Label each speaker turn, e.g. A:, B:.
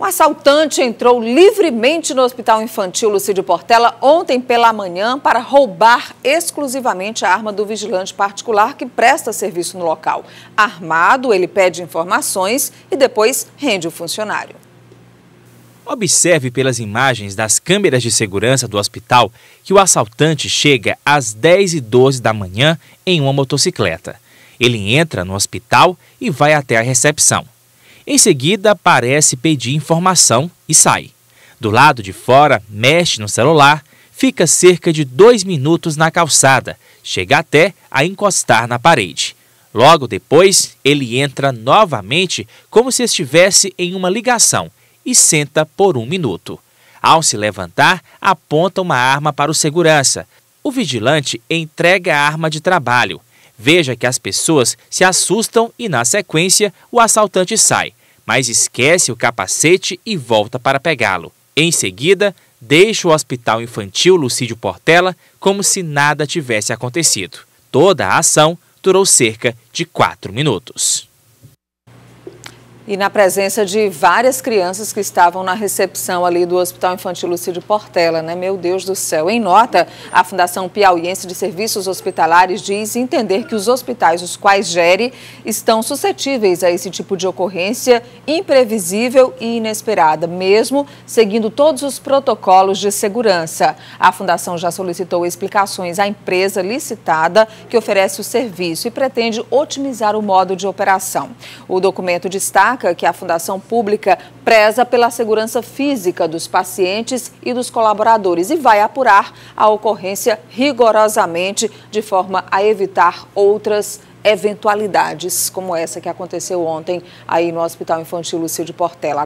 A: Um assaltante entrou livremente no Hospital Infantil Lucídio Portela ontem pela manhã para roubar exclusivamente a arma do vigilante particular que presta serviço no local. Armado, ele pede informações e depois rende o funcionário.
B: Observe pelas imagens das câmeras de segurança do hospital que o assaltante chega às 10 e 12 da manhã em uma motocicleta. Ele entra no hospital e vai até a recepção. Em seguida, parece pedir informação e sai. Do lado de fora, mexe no celular, fica cerca de dois minutos na calçada, chega até a encostar na parede. Logo depois, ele entra novamente como se estivesse em uma ligação e senta por um minuto. Ao se levantar, aponta uma arma para o segurança. O vigilante entrega a arma de trabalho. Veja que as pessoas se assustam e, na sequência, o assaltante sai, mas esquece o capacete e volta para pegá-lo. Em seguida, deixa o Hospital Infantil Lucídio Portela como se nada tivesse acontecido. Toda a ação durou cerca de quatro minutos
A: e na presença de várias crianças que estavam na recepção ali do Hospital Infantil Lucídio Portela, né? Meu Deus do céu. Em nota, a Fundação Piauiense de Serviços Hospitalares diz entender que os hospitais, os quais gere, estão suscetíveis a esse tipo de ocorrência imprevisível e inesperada, mesmo seguindo todos os protocolos de segurança. A Fundação já solicitou explicações à empresa licitada que oferece o serviço e pretende otimizar o modo de operação. O documento destaca destaca que a Fundação Pública preza pela segurança física dos pacientes e dos colaboradores e vai apurar a ocorrência rigorosamente, de forma a evitar outras eventualidades, como essa que aconteceu ontem aí no Hospital Infantil Lúcio de Portela.